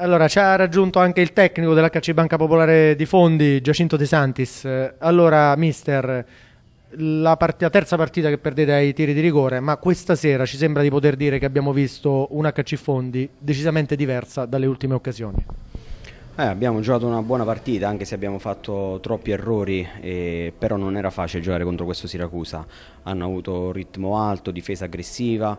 Allora, ci ha raggiunto anche il tecnico della dell'HC Banca Popolare di Fondi, Giacinto De Santis. Allora, mister, la, part la terza partita che perdete ai tiri di rigore, ma questa sera ci sembra di poter dire che abbiamo visto un HC Fondi decisamente diversa dalle ultime occasioni. Eh, abbiamo giocato una buona partita anche se abbiamo fatto troppi errori, eh, però non era facile giocare contro questo Siracusa. Hanno avuto ritmo alto, difesa aggressiva,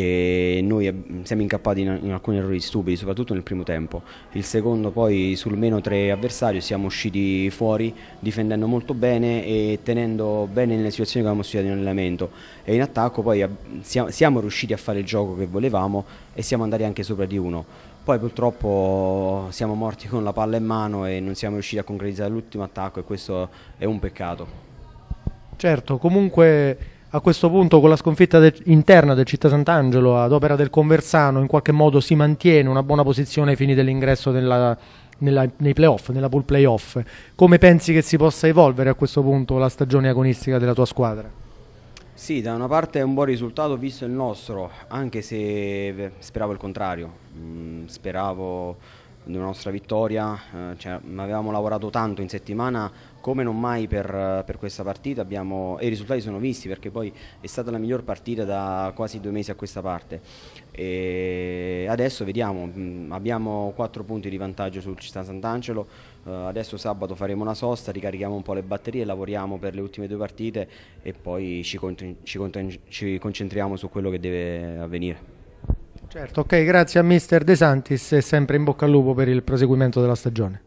e noi siamo incappati in, in, alcuni errori stupidi, soprattutto nel primo tempo. Il secondo poi sul meno tre avversario siamo usciti fuori difendendo molto bene e tenendo bene nelle situazioni che avevamo studiato in allenamento e in attacco poi siamo, siamo riusciti a fare il gioco che volevamo e siamo andati anche sopra di uno. Poi purtroppo siamo morti con la palla in mano e non siamo riusciti a concretizzare l'ultimo attacco e questo è un peccato. Certo, comunque a questo punto con la sconfitta de interna del Città Sant'Angelo ad opera del Conversano in qualche modo si mantiene una buona posizione ai fini dell'ingresso nella, nei playoff, nella pool playoff. Come pensi che si possa evolvere a questo punto la stagione agonistica della tua squadra? Sì, da una parte è un buon risultato visto il nostro, anche se speravo il contrario, mm, speravo della nostra vittoria, eh, cioè, avevamo lavorato tanto in settimana come non mai per, per questa partita abbiamo, e i risultati sono visti perché poi è stata la miglior partita da quasi due mesi a questa parte e adesso vediamo, mm, abbiamo 4 punti di vantaggio sul Città Sant'Angelo, eh, adesso sabato faremo una sosta, ricarichiamo un po' le batterie, lavoriamo per le ultime due partite e poi ci concentriamo su quello che deve avvenire. Certo, ok, grazie a mister De Santis e sempre in bocca al lupo per il proseguimento della stagione.